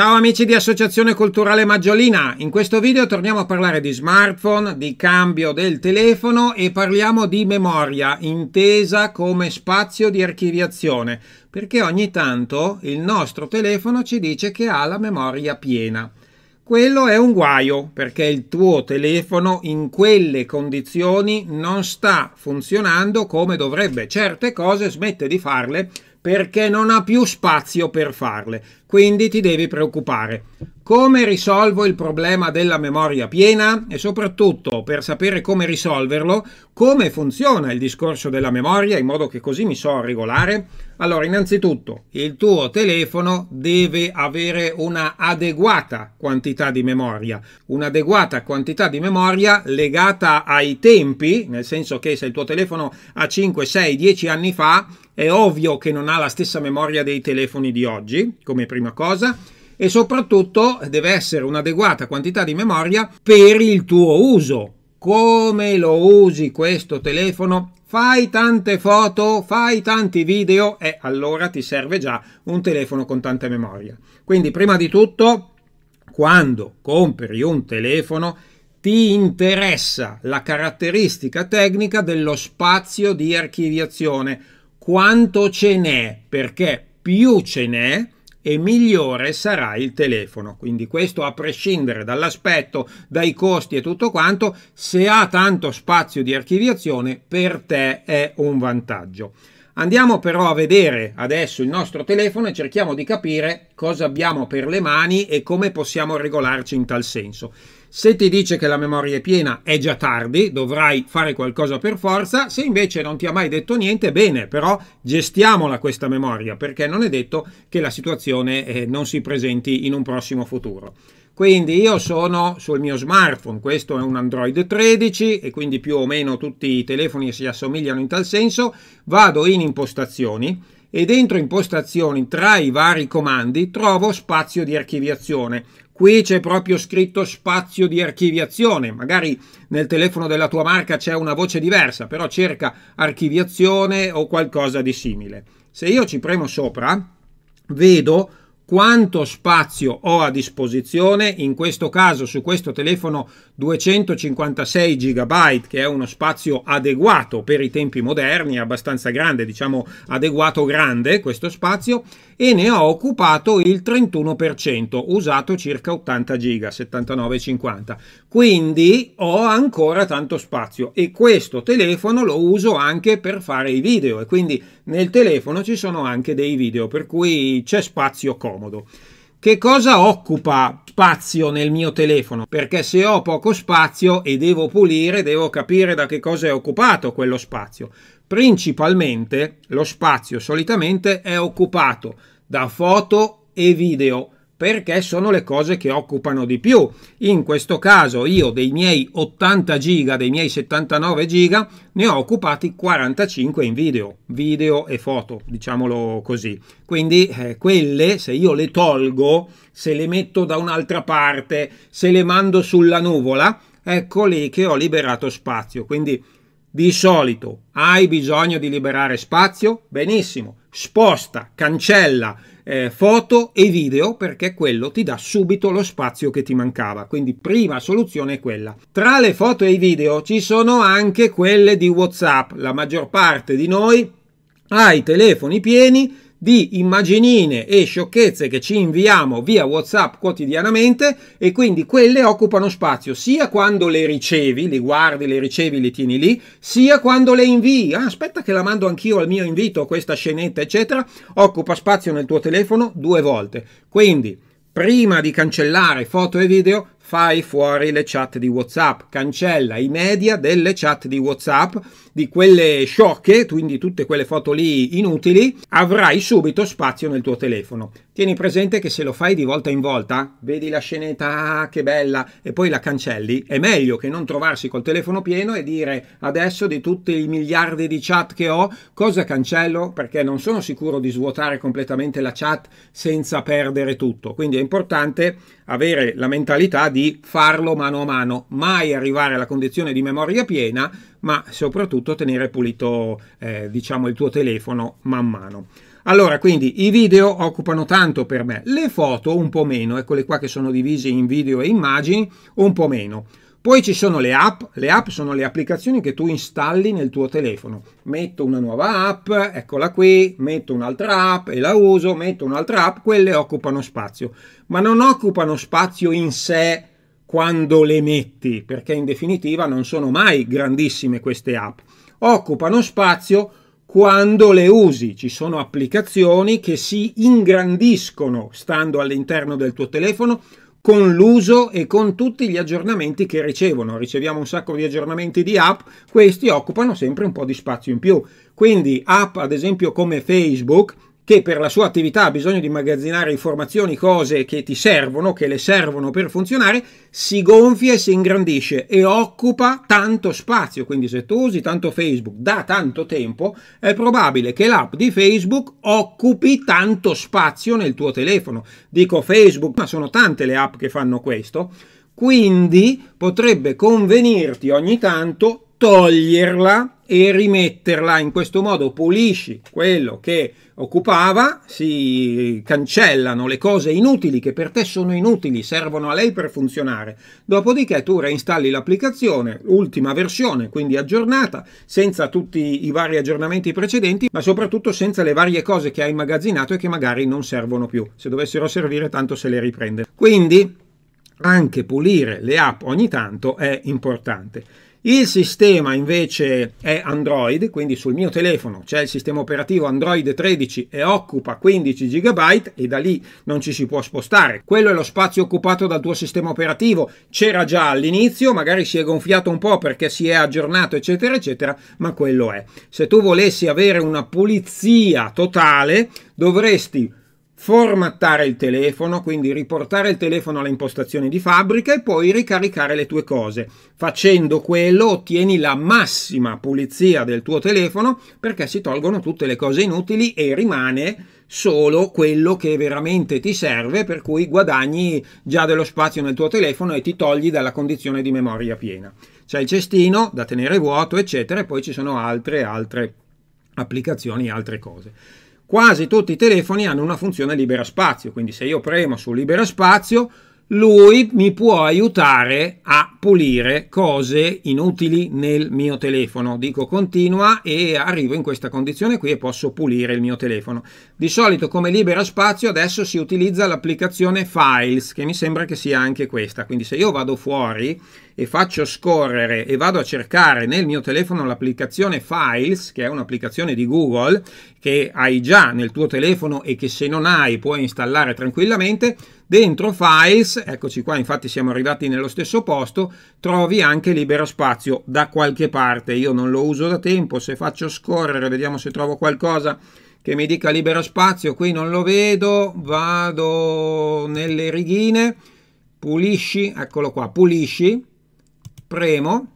Ciao amici di Associazione Culturale Maggiolina, in questo video torniamo a parlare di smartphone, di cambio del telefono e parliamo di memoria, intesa come spazio di archiviazione, perché ogni tanto il nostro telefono ci dice che ha la memoria piena. Quello è un guaio, perché il tuo telefono in quelle condizioni non sta funzionando come dovrebbe, certe cose smette di farle perché non ha più spazio per farle, quindi ti devi preoccupare. Come risolvo il problema della memoria piena e soprattutto per sapere come risolverlo, come funziona il discorso della memoria in modo che così mi so regolare? Allora, innanzitutto, il tuo telefono deve avere una adeguata quantità di memoria, un'adeguata quantità di memoria legata ai tempi, nel senso che se il tuo telefono ha 5, 6, 10 anni fa, è ovvio che non ha la stessa memoria dei telefoni di oggi, come prima cosa, e soprattutto deve essere un'adeguata quantità di memoria per il tuo uso. Come lo usi questo telefono? Fai tante foto, fai tanti video e allora ti serve già un telefono con tanta memoria. Quindi prima di tutto, quando compri un telefono, ti interessa la caratteristica tecnica dello spazio di archiviazione quanto ce n'è, perché più ce n'è e migliore sarà il telefono. Quindi questo a prescindere dall'aspetto, dai costi e tutto quanto, se ha tanto spazio di archiviazione per te è un vantaggio. Andiamo però a vedere adesso il nostro telefono e cerchiamo di capire cosa abbiamo per le mani e come possiamo regolarci in tal senso. Se ti dice che la memoria è piena è già tardi, dovrai fare qualcosa per forza, se invece non ti ha mai detto niente, bene, però gestiamola questa memoria perché non è detto che la situazione eh, non si presenti in un prossimo futuro. Quindi io sono sul mio smartphone, questo è un Android 13 e quindi più o meno tutti i telefoni si assomigliano in tal senso, vado in impostazioni e dentro impostazioni tra i vari comandi trovo spazio di archiviazione. Qui c'è proprio scritto spazio di archiviazione, magari nel telefono della tua marca c'è una voce diversa, però cerca archiviazione o qualcosa di simile. Se io ci premo sopra, vedo quanto spazio ho a disposizione, in questo caso su questo telefono 256 GB, che è uno spazio adeguato per i tempi moderni, abbastanza grande, diciamo adeguato grande questo spazio, e ne ho occupato il 31%, usato circa 80 GB, 79,50. Quindi ho ancora tanto spazio e questo telefono lo uso anche per fare i video e quindi nel telefono ci sono anche dei video, per cui c'è spazio comodo. Che cosa occupa spazio nel mio telefono? Perché se ho poco spazio e devo pulire, devo capire da che cosa è occupato quello spazio. Principalmente lo spazio solitamente è occupato da foto e video perché sono le cose che occupano di più. In questo caso io dei miei 80 giga, dei miei 79 giga, ne ho occupati 45 in video, video e foto, diciamolo così. Quindi eh, quelle, se io le tolgo, se le metto da un'altra parte, se le mando sulla nuvola, ecco lì che ho liberato spazio. Quindi di solito hai bisogno di liberare spazio? Benissimo, sposta, cancella, eh, foto e video perché quello ti dà subito lo spazio che ti mancava. Quindi prima soluzione è quella. Tra le foto e i video ci sono anche quelle di WhatsApp. La maggior parte di noi ha i telefoni pieni di immaginine e sciocchezze che ci inviamo via WhatsApp quotidianamente e quindi quelle occupano spazio sia quando le ricevi, li guardi, le ricevi, le tieni lì, sia quando le invii. Ah, aspetta che la mando anch'io al mio invito, questa scenetta, eccetera, occupa spazio nel tuo telefono due volte. Quindi, prima di cancellare foto e video, fai fuori le chat di WhatsApp, cancella i media delle chat di WhatsApp, di quelle sciocche, quindi tutte quelle foto lì inutili, avrai subito spazio nel tuo telefono. Tieni presente che se lo fai di volta in volta, vedi la scenetta, ah, che bella, e poi la cancelli, è meglio che non trovarsi col telefono pieno e dire adesso di tutti i miliardi di chat che ho, cosa cancello? Perché non sono sicuro di svuotare completamente la chat senza perdere tutto. Quindi è importante avere la mentalità di farlo mano a mano, mai arrivare alla condizione di memoria piena, ma soprattutto tenere pulito eh, diciamo il tuo telefono man mano. Allora, quindi i video occupano tanto per me, le foto un po' meno, eccole qua che sono divise in video e immagini, un po' meno. Poi ci sono le app, le app sono le applicazioni che tu installi nel tuo telefono. Metto una nuova app, eccola qui, metto un'altra app e la uso, metto un'altra app, quelle occupano spazio, ma non occupano spazio in sé quando le metti, perché in definitiva non sono mai grandissime queste app. Occupano spazio quando le usi. Ci sono applicazioni che si ingrandiscono stando all'interno del tuo telefono con l'uso e con tutti gli aggiornamenti che ricevono. Riceviamo un sacco di aggiornamenti di app, questi occupano sempre un po' di spazio in più. Quindi app ad esempio come Facebook che per la sua attività ha bisogno di immagazzinare informazioni, cose che ti servono, che le servono per funzionare, si gonfia e si ingrandisce e occupa tanto spazio. Quindi se tu usi tanto Facebook da tanto tempo, è probabile che l'app di Facebook occupi tanto spazio nel tuo telefono. Dico Facebook, ma sono tante le app che fanno questo. Quindi potrebbe convenirti ogni tanto toglierla e rimetterla in questo modo pulisci quello che occupava, si cancellano le cose inutili che per te sono inutili, servono a lei per funzionare. Dopodiché tu reinstalli l'applicazione, ultima versione, quindi aggiornata, senza tutti i vari aggiornamenti precedenti, ma soprattutto senza le varie cose che hai immagazzinato e che magari non servono più. Se dovessero servire tanto se le riprende. Quindi anche pulire le app ogni tanto è importante. Il sistema invece è Android, quindi sul mio telefono c'è il sistema operativo Android 13 e occupa 15 GB e da lì non ci si può spostare. Quello è lo spazio occupato dal tuo sistema operativo. C'era già all'inizio, magari si è gonfiato un po' perché si è aggiornato eccetera eccetera, ma quello è. Se tu volessi avere una pulizia totale dovresti formattare il telefono, quindi riportare il telefono alle impostazioni di fabbrica e poi ricaricare le tue cose. Facendo quello ottieni la massima pulizia del tuo telefono perché si tolgono tutte le cose inutili e rimane solo quello che veramente ti serve, per cui guadagni già dello spazio nel tuo telefono e ti togli dalla condizione di memoria piena. C'è il cestino da tenere vuoto, eccetera, e poi ci sono altre, altre applicazioni, altre cose quasi tutti i telefoni hanno una funzione libera spazio, quindi se io premo su libera spazio, lui mi può aiutare a pulire cose inutili nel mio telefono. Dico continua e arrivo in questa condizione qui e posso pulire il mio telefono. Di solito come libero spazio adesso si utilizza l'applicazione Files, che mi sembra che sia anche questa. Quindi se io vado fuori e faccio scorrere e vado a cercare nel mio telefono l'applicazione Files, che è un'applicazione di Google che hai già nel tuo telefono e che se non hai puoi installare tranquillamente, dentro Files, eccoci qua, infatti siamo arrivati nello stesso posto, trovi anche libero spazio da qualche parte. Io non lo uso da tempo, se faccio scorrere, vediamo se trovo qualcosa che mi dica libero spazio, qui non lo vedo, vado nelle righine, pulisci, eccolo qua, pulisci, premo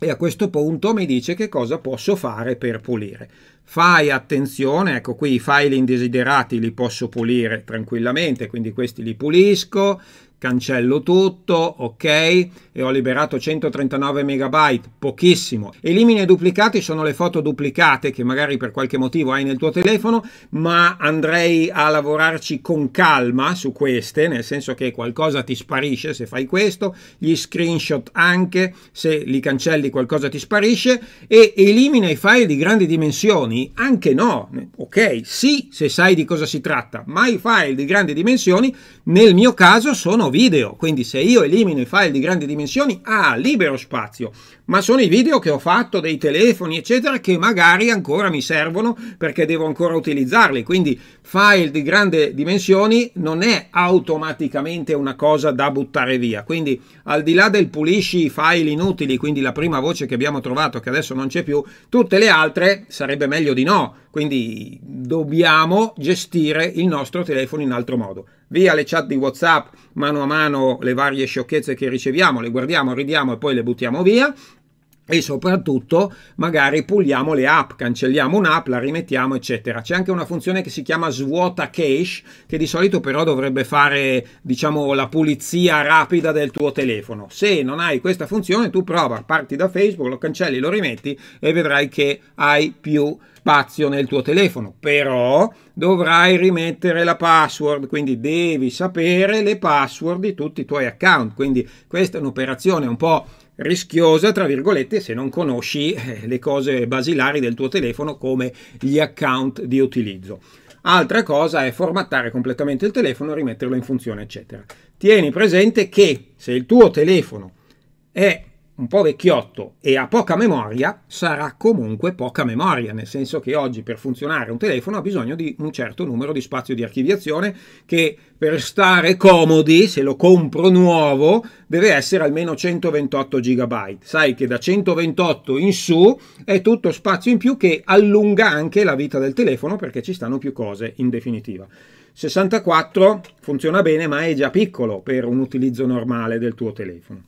e a questo punto mi dice che cosa posso fare per pulire. Fai attenzione, ecco qui i file indesiderati li posso pulire tranquillamente, quindi questi li pulisco, cancello tutto, ok, e ho liberato 139 MB, pochissimo. Elimini i duplicati sono le foto duplicate che magari per qualche motivo hai nel tuo telefono, ma andrei a lavorarci con calma su queste, nel senso che qualcosa ti sparisce se fai questo, gli screenshot anche, se li cancelli qualcosa ti sparisce e elimina i file di grandi dimensioni, anche no, ok, sì se sai di cosa si tratta, ma i file di grandi dimensioni nel mio caso sono video, quindi se io elimino i file di grandi dimensioni dimensioni ha libero spazio, ma sono i video che ho fatto dei telefoni, eccetera, che magari ancora mi servono perché devo ancora utilizzarli. Quindi file di grandi dimensioni non è automaticamente una cosa da buttare via. Quindi al di là del pulisci i file inutili, quindi la prima voce che abbiamo trovato che adesso non c'è più, tutte le altre sarebbe meglio di no. Quindi dobbiamo gestire il nostro telefono in altro modo via le chat di WhatsApp, mano a mano le varie sciocchezze che riceviamo, le guardiamo, ridiamo e poi le buttiamo via e soprattutto magari puliamo le app, cancelliamo un'app, la rimettiamo eccetera. C'è anche una funzione che si chiama svuota cache che di solito però dovrebbe fare diciamo la pulizia rapida del tuo telefono. Se non hai questa funzione tu prova, parti da Facebook, lo cancelli, lo rimetti e vedrai che hai più spazio nel tuo telefono, però dovrai rimettere la password, quindi devi sapere le password di tutti i tuoi account, quindi questa è un'operazione un po' rischiosa, tra virgolette, se non conosci eh, le cose basilari del tuo telefono come gli account di utilizzo. Altra cosa è formattare completamente il telefono, rimetterlo in funzione, eccetera. Tieni presente che se il tuo telefono è un po' vecchiotto e ha poca memoria, sarà comunque poca memoria, nel senso che oggi per funzionare un telefono ha bisogno di un certo numero di spazio di archiviazione che per stare comodi, se lo compro nuovo, deve essere almeno 128 GB. Sai che da 128 in su è tutto spazio in più che allunga anche la vita del telefono perché ci stanno più cose in definitiva. 64 funziona bene ma è già piccolo per un utilizzo normale del tuo telefono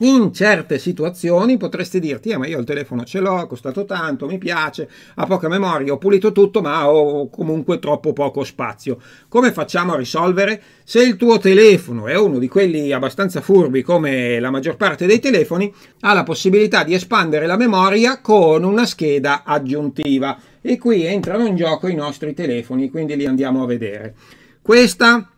in certe situazioni potresti dirti, eh, ma io il telefono ce l'ho, è costato tanto, mi piace, ha poca memoria, ho pulito tutto, ma ho comunque troppo poco spazio. Come facciamo a risolvere? Se il tuo telefono è uno di quelli abbastanza furbi come la maggior parte dei telefoni, ha la possibilità di espandere la memoria con una scheda aggiuntiva. E qui entrano in gioco i nostri telefoni, quindi li andiamo a vedere. Questa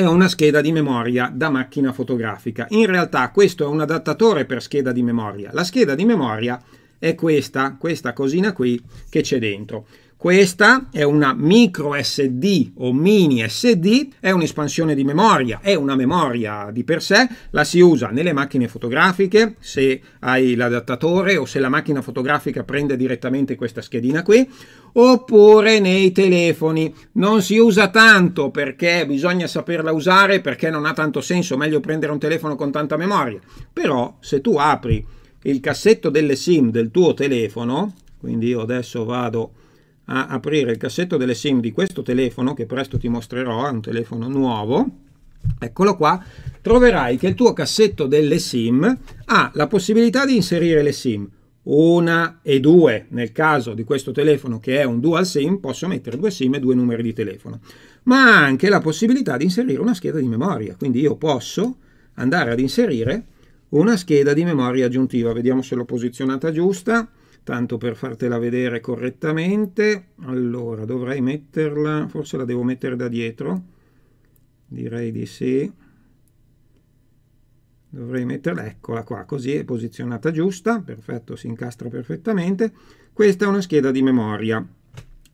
è una scheda di memoria da macchina fotografica. In realtà questo è un adattatore per scheda di memoria. La scheda di memoria è questa, questa cosina qui che c'è dentro. Questa è una micro SD o mini SD, è un'espansione di memoria, è una memoria di per sé, la si usa nelle macchine fotografiche, se hai l'adattatore o se la macchina fotografica prende direttamente questa schedina qui, oppure nei telefoni. Non si usa tanto perché bisogna saperla usare, perché non ha tanto senso, meglio prendere un telefono con tanta memoria. Però se tu apri il cassetto delle SIM del tuo telefono, quindi io adesso vado a aprire il cassetto delle sim di questo telefono che presto ti mostrerò, è un telefono nuovo, eccolo qua, troverai che il tuo cassetto delle sim ha la possibilità di inserire le sim una e due nel caso di questo telefono che è un dual sim posso mettere due sim e due numeri di telefono ma ha anche la possibilità di inserire una scheda di memoria quindi io posso andare ad inserire una scheda di memoria aggiuntiva vediamo se l'ho posizionata giusta tanto per fartela vedere correttamente allora dovrei metterla forse la devo mettere da dietro direi di sì dovrei metterla eccola qua così è posizionata giusta perfetto si incastra perfettamente questa è una scheda di memoria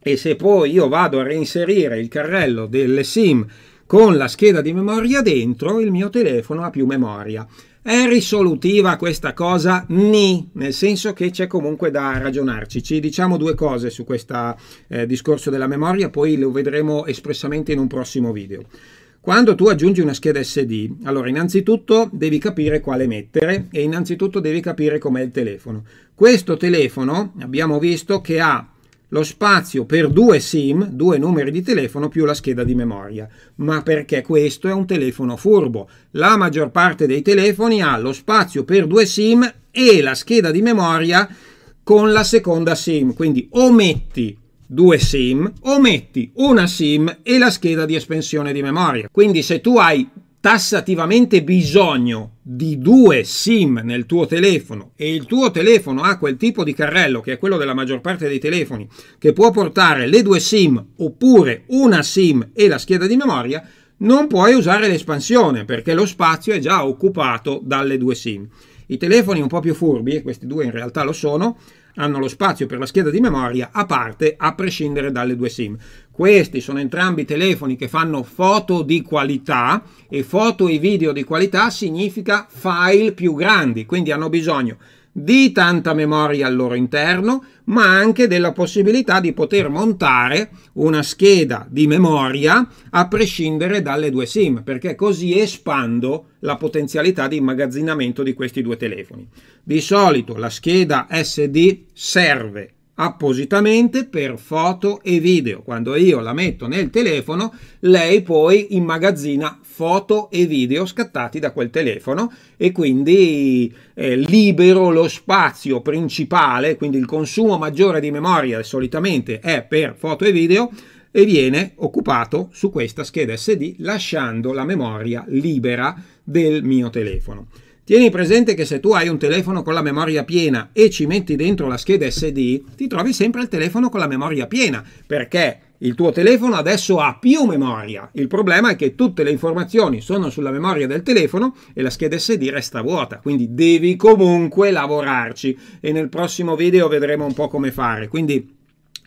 e se poi io vado a reinserire il carrello delle sim con la scheda di memoria dentro il mio telefono ha più memoria è risolutiva questa cosa? Ni, nel senso che c'è comunque da ragionarci. Ci diciamo due cose su questo eh, discorso della memoria, poi lo vedremo espressamente in un prossimo video. Quando tu aggiungi una scheda SD, allora innanzitutto devi capire quale mettere e innanzitutto devi capire com'è il telefono. Questo telefono abbiamo visto che ha lo spazio per due SIM, due numeri di telefono più la scheda di memoria, ma perché questo è un telefono furbo. La maggior parte dei telefoni ha lo spazio per due SIM e la scheda di memoria con la seconda SIM, quindi ometti due SIM, ometti una SIM e la scheda di espansione di memoria. Quindi se tu hai tassativamente bisogno di due SIM nel tuo telefono e il tuo telefono ha quel tipo di carrello che è quello della maggior parte dei telefoni che può portare le due SIM oppure una SIM e la scheda di memoria, non puoi usare l'espansione perché lo spazio è già occupato dalle due SIM. I telefoni un po' più furbi, e questi due in realtà lo sono, hanno lo spazio per la scheda di memoria a parte a prescindere dalle due SIM. Questi sono entrambi telefoni che fanno foto di qualità e foto e video di qualità significa file più grandi, quindi hanno bisogno di tanta memoria al loro interno, ma anche della possibilità di poter montare una scheda di memoria a prescindere dalle due SIM, perché così espando la potenzialità di immagazzinamento di questi due telefoni. Di solito la scheda SD serve appositamente per foto e video. Quando io la metto nel telefono, lei poi immagazzina foto e video scattati da quel telefono e quindi eh, libero lo spazio principale, quindi il consumo maggiore di memoria solitamente è per foto e video e viene occupato su questa scheda SD lasciando la memoria libera del mio telefono. Tieni presente che se tu hai un telefono con la memoria piena e ci metti dentro la scheda SD, ti trovi sempre il telefono con la memoria piena, perché il tuo telefono adesso ha più memoria. Il problema è che tutte le informazioni sono sulla memoria del telefono e la scheda SD resta vuota, quindi devi comunque lavorarci e nel prossimo video vedremo un po' come fare. Quindi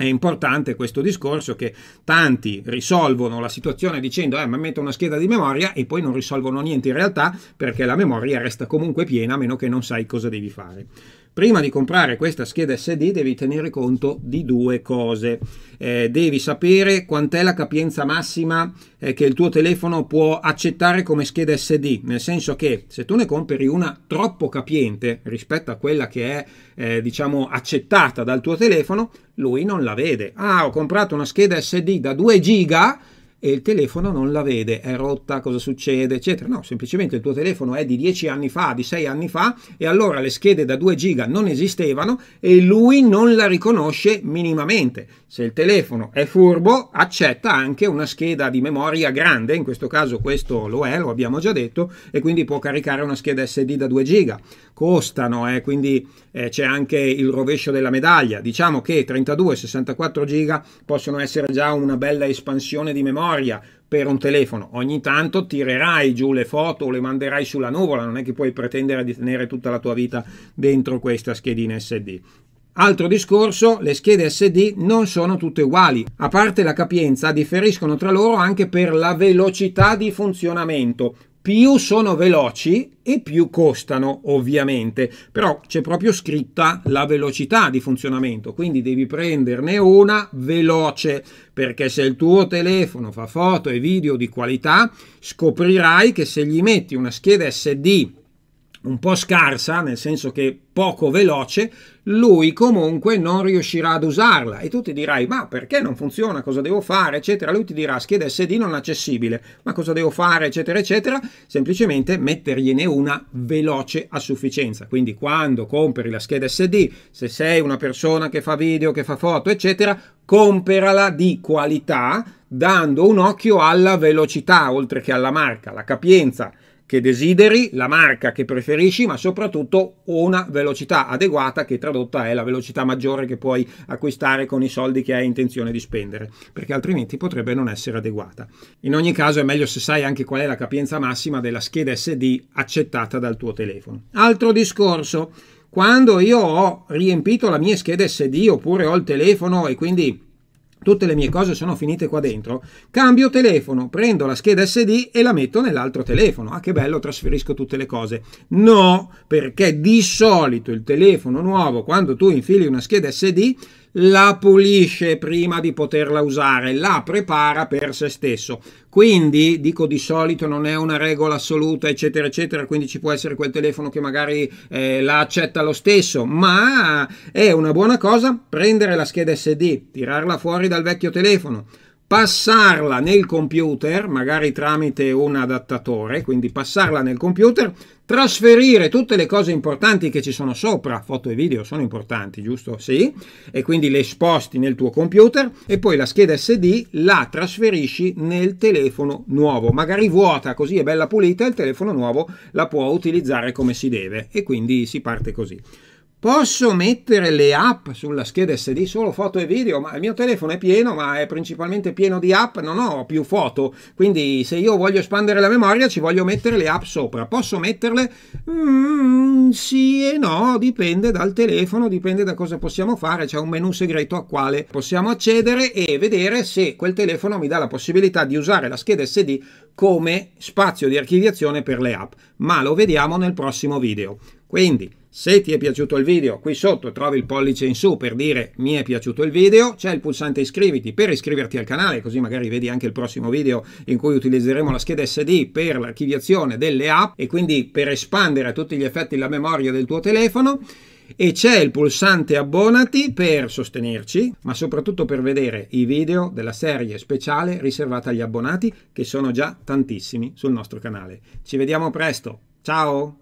è importante questo discorso che tanti risolvono la situazione dicendo eh, ma metto una scheda di memoria e poi non risolvono niente in realtà perché la memoria resta comunque piena a meno che non sai cosa devi fare. Prima di comprare questa scheda SD devi tenere conto di due cose. Eh, devi sapere quant'è la capienza massima eh, che il tuo telefono può accettare come scheda SD, nel senso che se tu ne compri una troppo capiente rispetto a quella che è eh, diciamo accettata dal tuo telefono, lui non la vede. Ah, ho comprato una scheda SD da 2 giga e il telefono non la vede, è rotta, cosa succede, eccetera. No, semplicemente il tuo telefono è di 10 anni fa, di 6 anni fa e allora le schede da 2 giga non esistevano e lui non la riconosce minimamente. Se il telefono è furbo, accetta anche una scheda di memoria grande, in questo caso questo lo è, lo abbiamo già detto, e quindi può caricare una scheda SD da 2 giga. Costano, eh, quindi eh, c'è anche il rovescio della medaglia. Diciamo che 32 64 giga possono essere già una bella espansione di memoria memoria per un telefono. Ogni tanto tirerai giù le foto o le manderai sulla nuvola, non è che puoi pretendere di tenere tutta la tua vita dentro questa schedina SD. Altro discorso, le schede SD non sono tutte uguali, a parte la capienza differiscono tra loro anche per la velocità di funzionamento più sono veloci e più costano ovviamente, però c'è proprio scritta la velocità di funzionamento, quindi devi prenderne una veloce, perché se il tuo telefono fa foto e video di qualità, scoprirai che se gli metti una scheda SD un po' scarsa, nel senso che poco veloce, lui comunque non riuscirà ad usarla e tu ti dirai ma perché non funziona, cosa devo fare, eccetera. Lui ti dirà scheda SD non accessibile, ma cosa devo fare, eccetera, eccetera. Semplicemente mettergliene una veloce a sufficienza. Quindi quando compri la scheda SD, se sei una persona che fa video, che fa foto, eccetera, comperala di qualità dando un occhio alla velocità oltre che alla marca, la capienza che desideri, la marca che preferisci, ma soprattutto una velocità adeguata che tradotta è la velocità maggiore che puoi acquistare con i soldi che hai intenzione di spendere, perché altrimenti potrebbe non essere adeguata. In ogni caso è meglio se sai anche qual è la capienza massima della scheda SD accettata dal tuo telefono. Altro discorso, quando io ho riempito la mia scheda SD oppure ho il telefono e quindi tutte le mie cose sono finite qua dentro, cambio telefono, prendo la scheda SD e la metto nell'altro telefono. Ah, che bello, trasferisco tutte le cose. No, perché di solito il telefono nuovo, quando tu infili una scheda SD, la pulisce prima di poterla usare, la prepara per se stesso. Quindi, dico di solito, non è una regola assoluta, eccetera, eccetera, quindi ci può essere quel telefono che magari eh, la accetta lo stesso, ma è una buona cosa prendere la scheda SD, tirarla fuori dal vecchio telefono, passarla nel computer, magari tramite un adattatore, quindi passarla nel computer, trasferire tutte le cose importanti che ci sono sopra, foto e video sono importanti, giusto? Sì, e quindi le sposti nel tuo computer e poi la scheda SD la trasferisci nel telefono nuovo, magari vuota, così è bella pulita, il telefono nuovo la può utilizzare come si deve e quindi si parte così. Posso mettere le app sulla scheda SD, solo foto e video, ma il mio telefono è pieno, ma è principalmente pieno di app, non ho più foto, quindi se io voglio espandere la memoria ci voglio mettere le app sopra. Posso metterle? Mm, sì e no, dipende dal telefono, dipende da cosa possiamo fare, c'è un menu segreto a quale possiamo accedere e vedere se quel telefono mi dà la possibilità di usare la scheda SD come spazio di archiviazione per le app, ma lo vediamo nel prossimo video. Quindi se ti è piaciuto il video, qui sotto trovi il pollice in su per dire mi è piaciuto il video, c'è il pulsante iscriviti per iscriverti al canale, così magari vedi anche il prossimo video in cui utilizzeremo la scheda SD per l'archiviazione delle app e quindi per espandere a tutti gli effetti la memoria del tuo telefono e c'è il pulsante abbonati per sostenerci, ma soprattutto per vedere i video della serie speciale riservata agli abbonati, che sono già tantissimi sul nostro canale. Ci vediamo presto, ciao!